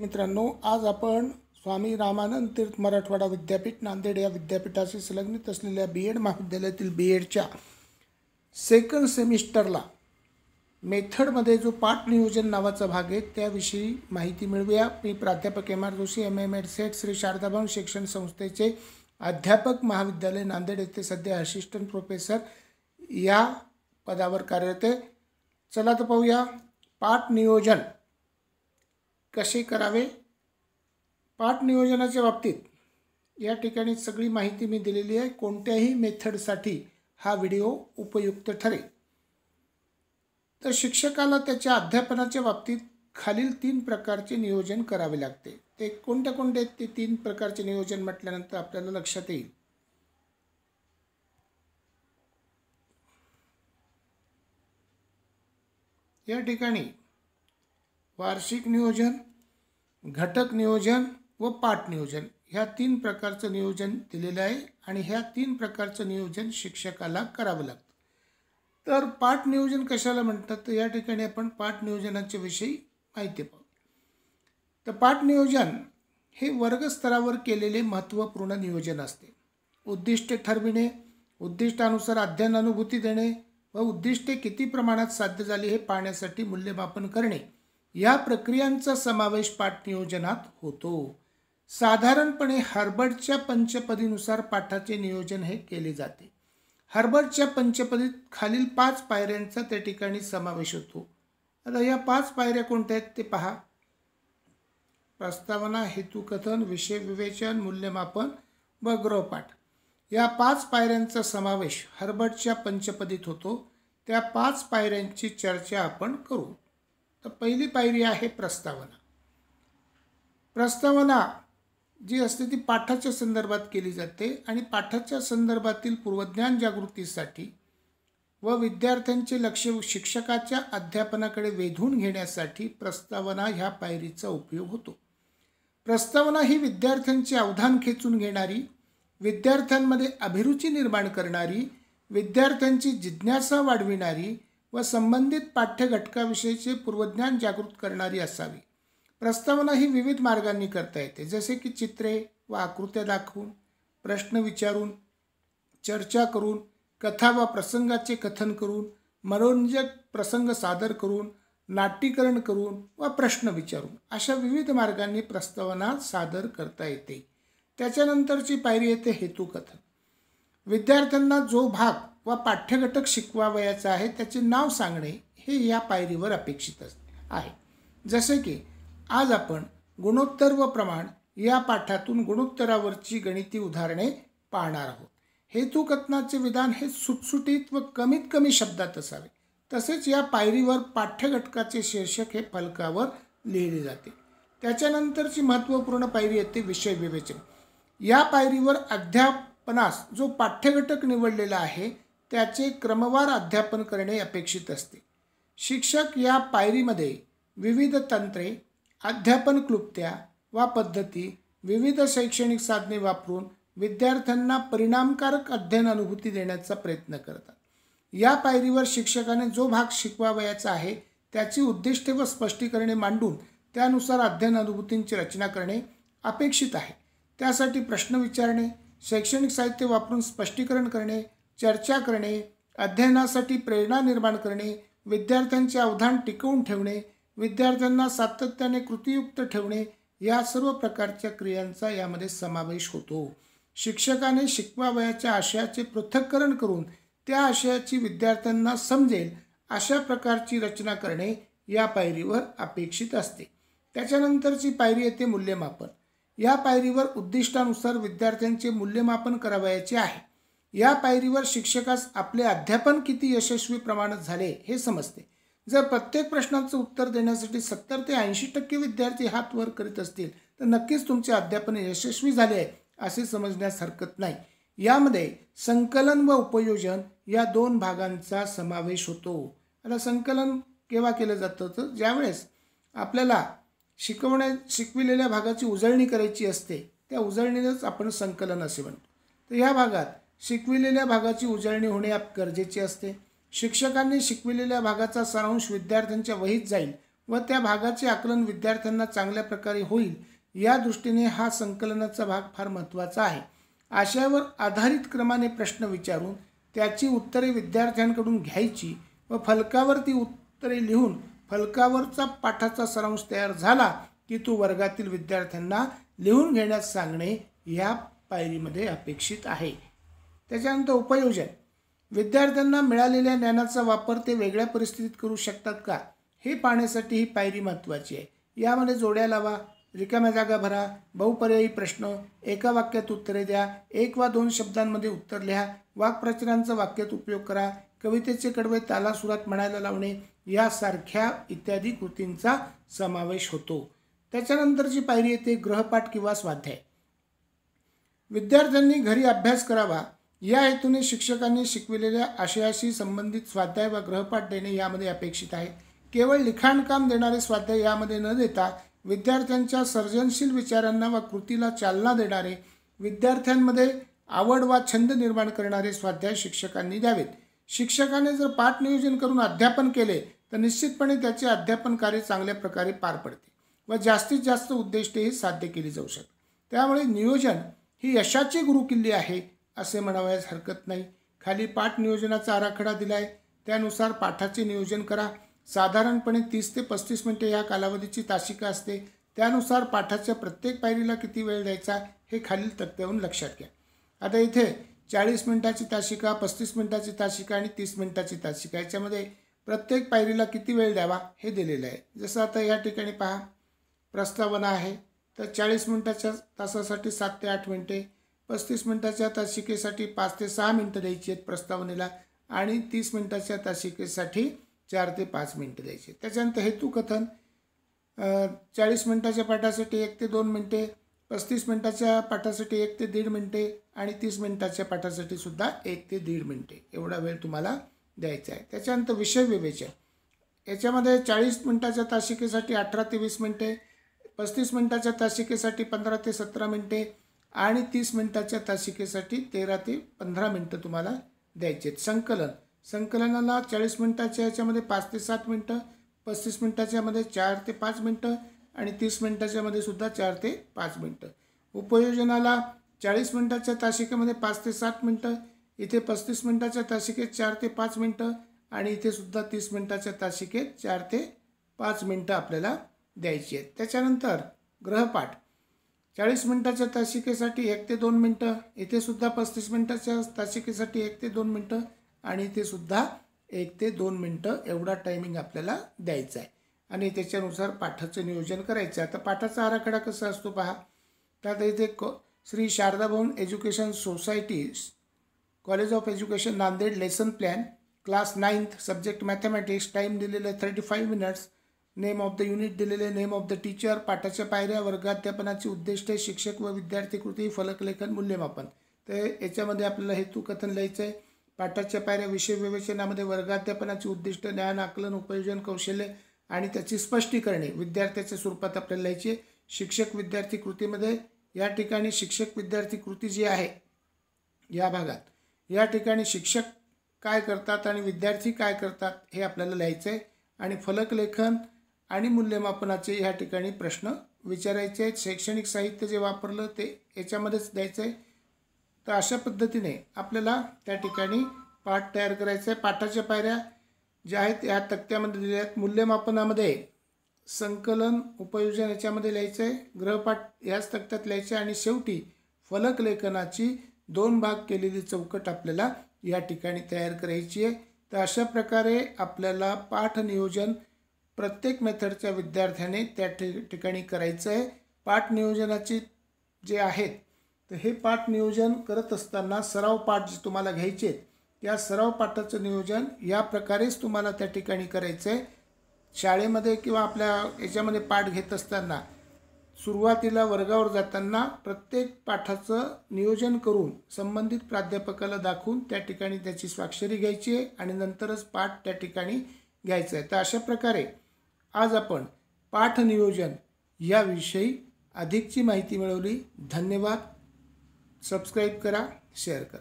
मित्रांनो आज आपण स्वामी रामानंद तीर्थ मराठवाडा विद्यापीठ नांदेड या विद्यापीठाशी संलग्नित असलेल्या बी एड महाविद्यालयातील बी एडच्या सेकंड सेमिस्टरला मेथडमध्ये जो पाठ नियोजन नावाचा भाग आहे त्याविषयी माहिती मिळवूया मी प्राध्यापक M R Joshi M M Ed SET Shri Sharadabhavan शिक्षण संस्थेचे अध्यापक महाविद्यालय नांदेड येथे सध्या असिस्टंट प्रोफेसर या पदावर कार्यरत आहे चला तर पाहूया पाठ नियोजन कसे करावे पाठ नियोजनाच्या बाबतीत या ठिकाणी सगळी माहिती मी दिलेली आहे कोणत्याही मेथडसाठी हा व्हिडिओ उपयुक्त ठरेल तर शिक्षकाला त्याच्या अध्यापनाच्या बाबतीत खालील तीन प्रकारचे नियोजन करावे लागते ते कोणत्या कोणते ते तीन प्रकारचे नियोजन म्हटल्यानंतर आपल्याला लक्षात येईल या ठिकाणी वार्षिक नियोजन घटक नियोजन व पाठ नियोजन ह्या तीन प्रकारचं नियोजन दिलेलं आहे आणि ह्या तीन प्रकारचं नियोजन शिक्षकाला करावं लागतं तर पाठ नियोजन कशाला म्हणतात तर या ठिकाणी आपण पाठ नियोजनाच्या विषयी माहिती पाहू तर पाठ नियोजन हे वर्गस्तरावर केलेले महत्त्वपूर्ण नियोजन असते उद्दिष्टे ठरविणे उद्दिष्टानुसार अध्ययन अनुभूती देणे व उद्दिष्टे किती प्रमाणात साध्य झाली हे पाहण्यासाठी मूल्यमापन करणे या प्रक्रियांचा समावेश पाठनियोजनात होतो साधारणपणे हर्बर्टच्या पंचपदीनुसार पाठाचे नियोजन हे केले जाते हर्बर्टच्या पंचपदीत खालील पाच पायऱ्यांचा त्या ठिकाणी समावेश होतो आता या पाच पायऱ्या कोणत्या आहेत ते पहा प्रस्तावना हेतुकथन विषय विवेचन मूल्यमापन व गृहपाठ या पाच पायऱ्यांचा समावेश हर्बर्टच्या पंचपदीत होतो त्या पाच पायऱ्यांची चर्चा आपण करू तर पहिली पायरी आहे प्रस्तावना प्रस्तावना जी असते ती पाठाच्या संदर्भात केली जाते आणि पाठाच्या संदर्भातील पूर्वज्ञान जागृतीसाठी व विद्यार्थ्यांचे लक्ष शिक्षकाच्या अध्यापनाकडे वेधून घेण्यासाठी प्रस्तावना ह्या पायरीचा उपयोग होतो प्रस्तावना ही विद्यार्थ्यांचे अवधान खेचून घेणारी विद्यार्थ्यांमध्ये अभिरुची निर्माण करणारी विद्यार्थ्यांची जिज्ञासा वाढविणारी व संबंधित पाठ्यघटकाविषयीचे पूर्वज्ञान जागृत करणारी असावी प्रस्तावना ही विविध मार्गांनी करता येते जसे की चित्रे व आकृत्या दाखवून प्रश्न विचारून चर्चा करून कथा व प्रसंगाचे कथन करून मनोरंजक प्रसंग सादर करून नाट्यकरण करून व प्रश्न विचारून अशा विविध मार्गांनी प्रस्तावना सादर करता येते त्याच्यानंतरची पायरी येते हेतुकथन विद्यार्थ्यांना जो भाग वा पाठ्यघटक शिकवावयाचा आहे त्याचे नाव सांगणे हे या पायरीवर अपेक्षित आहे जसे की आज आपण गुणोत्तर व प्रमाण या पाठातून गुणोत्तरावरची गणिती उदाहरणे पाहणार आहोत हेतुकथनाचे विधान हे सुटसुटीत व कमीत कमी शब्दात असावे तसेच या पायरीवर पाठ्यघटकाचे शीर्षक हे फलकावर लिहिले जाते त्याच्यानंतरची महत्त्वपूर्ण पायरी येते विषय विवेचन या पायरीवर अध्यापनास जो पाठ्यघटक निवडलेला आहे त्याचे क्रमवार अध्यापन करणे अपेक्षित असते शिक्षक या पायरीमध्ये विविध तंत्रे अध्यापन क्लुप्त्या वा पद्धती विविध शैक्षणिक साधने वापरून विद्यार्थ्यांना परिणामकारक अध्ययन अनुभूती देण्याचा प्रयत्न करतात या पायरीवर शिक्षकाने जो भाग शिकवावयाचा आहे त्याची उद्दिष्टे व स्पष्टीकरणे मांडून त्यानुसार अध्ययन अनुभूतींची रचना करणे अपेक्षित आहे त्यासाठी प्रश्न विचारणे शैक्षणिक साहित्य वापरून स्पष्टीकरण करणे चर्चा करणे अध्ययनासाठी प्रेरणा निर्माण करणे विद्यार्थ्यांचे अवधान टिकवून ठेवणे विद्यार्थ्यांना सातत्याने कृतीयुक्त ठेवणे या सर्व प्रकारच्या क्रियांचा यामध्ये समावेश होतो शिक्षकाने शिकवावयाच्या आशयाचे पृथक्करण करून त्या आशयाची विद्यार्थ्यांना समजेल अशा प्रकारची रचना करणे या पायरीवर अपेक्षित असते त्याच्यानंतरची पायरी येते मूल्यमापन या पायरीवर उद्दिष्टानुसार विद्यार्थ्यांचे मूल्यमापन करावयाचे आहे या पायरीवर शिक्षकास आपले अध्यापन किती यशस्वी प्रमाणात झाले हे समजते जर प्रत्येक प्रश्नाचं उत्तर देण्यासाठी सत्तर ते ऐंशी टक्के विद्यार्थी हात वर करीत असतील तर नक्कीच तुमचे अध्यापन यशस्वी झाले आहे असे समजण्यास हरकत नाही यामध्ये संकलन व उपयोजन या दोन भागांचा समावेश होतो आता संकलन केव्हा केलं जातं तर ज्यावेळेस आपल्याला शिकवण्या शिकविलेल्या भागाची उजळणी करायची असते त्या उजळणीलाच आपण संकलन असे म्हणतो तर ह्या भागात शिकविलेल्या भागाची उजळणी होणे गरजेचे असते शिक्षकांनी शिकविलेल्या भागाचा सारांश विद्यार्थ्यांच्या वहीत जाईल व त्या भागाचे आकलन विद्यार्थ्यांना चांगल्या प्रकारे होईल या दृष्टीने हा संकलनाचा भाग फार महत्त्वाचा आहे आशयावर आधारित क्रमाने प्रश्न विचारून त्याची उत्तरे विद्यार्थ्यांकडून घ्यायची व फलकावर ती उत्तरे लिहून फलकावरचा पाठाचा सारांश तयार झाला की तो वर्गातील विद्यार्थ्यांना लिहून घेण्यास सांगणे या पायरीमध्ये अपेक्षित आहे त्याच्यानंतर उपयोजन विद्यार्थ्यांना मिळालेल्या ज्ञानाचा वापर ते वेगळ्या परिस्थितीत करू शकतात का हे पाहण्यासाठी ही पायरी महत्त्वाची आहे यामध्ये जोड्या लावा रिकाम्या जागा भरा बहुपर्यायी प्रश्न एका वाक्यात उत्तरे द्या एक वा दोन शब्दांमध्ये उत्तर लिहा वाक्प्रचारांचा वाक्यात उपयोग करा कवितेचे कडवे तालासुरात म्हणायला लावणे यासारख्या इत्यादी कृतींचा समावेश होतो जी पायरी येते ग्रहपाठ किंवा स्वाध्याय विद्यार्थ्यांनी घरी अभ्यास करावा या हेतूने शिक्षकांनी शिकविलेल्या आशयाशी संबंधित स्वाध्याय व ग्रहपाठ देणे यामध्ये अपेक्षित आहे केवळ लिखाणकाम देणारे स्वाध्याय यामध्ये न देता विद्यार्थ्यांच्या सर्जनशील विचारांना व कृतीला चालना देणारे विद्यार्थ्यांमध्ये आवड वा छंद निर्माण करणारे स्वाध्याय शिक्षकांनी द्यावेत शिक्षकाने जर पाठ नियोजन करून अध्यापन केले तर निश्चितपणे त्याचे अध्यापन कार्य चांगल्या प्रकारे पार पडते व जास्तीत जास्त उद्दिष्टेही साध्य केली जाऊ शकतात त्यामुळे नियोजन ही यशाची गुरुकिल्ली आहे असे म्हणावयास हरकत नाही खाली पाठ नियोजनाचा आराखडा दिला आहे त्यानुसार पाठाचे नियोजन करा साधारणपणे तीस ते पस्तीस मिनटे या कालावधीची तासिका असते त्यानुसार पाठाच्या प्रत्येक पायरीला किती वेळ द्यायचा हे खालील तक्त्यावरून लक्षात घ्या आता इथे चाळीस मिनिटाची तासिका पस्तीस मिनिटाची तासिका आणि तीस मिनिटाची तासिका याच्यामध्ये प्रत्येक पायरीला किती वेळ द्यावा हे दिलेलं आहे जसं आता या ठिकाणी पहा प्रस्तावना आहे तर चाळीस मिनिटाच्या तासासाठी सात ते आठ मिनिटे पस्तीस मिनिटाच्या तासिकेसाठी पाच ते सहा मिनटं द्यायची आहेत प्रस्तावनेला आणि तीस मिनिटाच्या तासिकेसाठी चार ते पाच मिनटं द्यायची त्याच्यानंतर हेतुकथन चाळीस मिनटाच्या पाठासाठी एक ते दोन मिनटे पस्तीस मिनटाच्या पाठासाठी एक ते दीड मिनटे आणि तीस मिनटाच्या पाठासाठी सुद्धा एक ते दीड मिनटे एवढा वेळ तुम्हाला द्यायचा आहे त्याच्यानंतर विषय विवेचन याच्यामध्ये चाळीस मिनटाच्या तासिकेसाठी अठरा ते वीस मिनटे पस्तीस मिनटाच्या तासिकेसाठी पंधरा ते सतरा मिनटे आणि तीस मिनिटाच्या तासिकेसाठी तेरा ते पंधरा मिनटं तुम्हाला द्यायचे आहेत संकलन संकलनाला चाळीस मिनटाच्या याच्यामध्ये पाच ते सात मिनटं पस्तीस मिनटाच्यामध्ये चार ते पाच मिनटं आणि तीस मिनटाच्यामध्ये सुद्धा चार ते पाच मिनटं उपयोजनाला चाळीस मिनटाच्या तासिकेमध्ये पाच ते सात मिनटं इथे पस्तीस मिनटाच्या तासिकेत चार ते पाच मिनटं आणि इथे सुद्धा तीस मिनटाच्या तासिकेत चार ते पाच मिनटं आपल्याला द्यायची आहेत त्याच्यानंतर ग्रहपाठ चाळीस मिनटाच्या तासिकेसाठी एक ते दोन मिनटं इथे सुद्धा पस्तीस मिनटाच्या तासिकेसाठी एक ते दोन मिनटं आणि इथे सुद्धा एक ते दोन मिनटं एवढा टायमिंग आपल्याला द्यायचा आहे आणि त्याच्यानुसार पाठाचं नियोजन करायचं आहे आता पाठाचा आराखडा कसा असतो पहा आता इथे क Shri Sharadabhavan education society college of education Nanded lesson plan class ninth subject mathematics time दिलेलं आहे thirty five minutes name of the unit दिलेले नेम ऑफ द टीचर पाठाच्या पायऱ्या वर्गाध्यापनाची उद्दिष्टे शिक्षक व विद्यार्थी कृती फलकलेखन मूल्यमापन तर याच्यामध्ये आपल्याला कथन लिहायचं आहे पाठाच्या पायऱ्या विषय विवेचनामध्ये वर्गाध्यापनाची उद्दिष्ट ज्ञान आकलन उपयोजन कौशल्य आणि त्याची स्पष्टीकरणे विद्यार्थ्याच्या स्वरूपात आपल्याला लिहायची शिक्षक विद्यार्थी कृतीमध्ये या ठिकाणी शिक्षक विद्यार्थी कृती जी आहे या भागात या ठिकाणी शिक्षक काय करतात आणि विद्यार्थी काय करतात हे आपल्याला लिहायचं आहे आणि फलकलेखन आणि मूल्यमापनाचे ह्या ठिकाणी प्रश्न विचारायचे आहेत शैक्षणिक साहित्य जे वापरलं ते याच्यामध्येच द्यायचं आहे तर अशा पद्धतीने आपल्याला त्या ठिकाणी पाठ तयार करायचं आहे पाठाच्या पायऱ्या ज्या आहेत ह्या तक्त्यामध्ये दिल्या आहेत मूल्यमापनामध्ये संकलन उपयोजन याच्यामध्ये लिहायचं आहे ग्रहपाठ ह्याच तक्त्यात लिहायचं आहे आणि शेवटी फलक लेखनाची दोन भाग केलेली चौकट आपल्याला या ठिकाणी तयार करायची आहे तर अशा प्रकारे आपल्याला पाठ नियोजन प्रत्येक मेथडच्या विद्यार्थ्याने त्या ठिकाणी करायचं आहे पाठ नियोजनाचे जे आहेत तर हे पाठ नियोजन करत असताना सराव पाठ जे तुम्हाला घ्यायचे आहेत या सराव पाठाचं नियोजन या प्रकारेच तुम्हाला त्या ठिकाणी करायचं आहे शाळेमध्ये किंवा आपल्या याच्यामध्ये पाठ घेत असताना सुरुवातीला वर्गावर जाताना प्रत्येक पाठाचं नियोजन करून संबंधित प्राध्यापकाला दाखवून त्या ठिकाणी त्याची स्वाक्षरी घ्यायची आहे आणि नंतरच पाठ त्या ठिकाणी घ्यायचं आहे तर अशा प्रकारे आज आपण पाठनियोजन याविषयी अधिकची माहिती मिळवली धन्यवाद सबस्क्राईब करा शेअर करा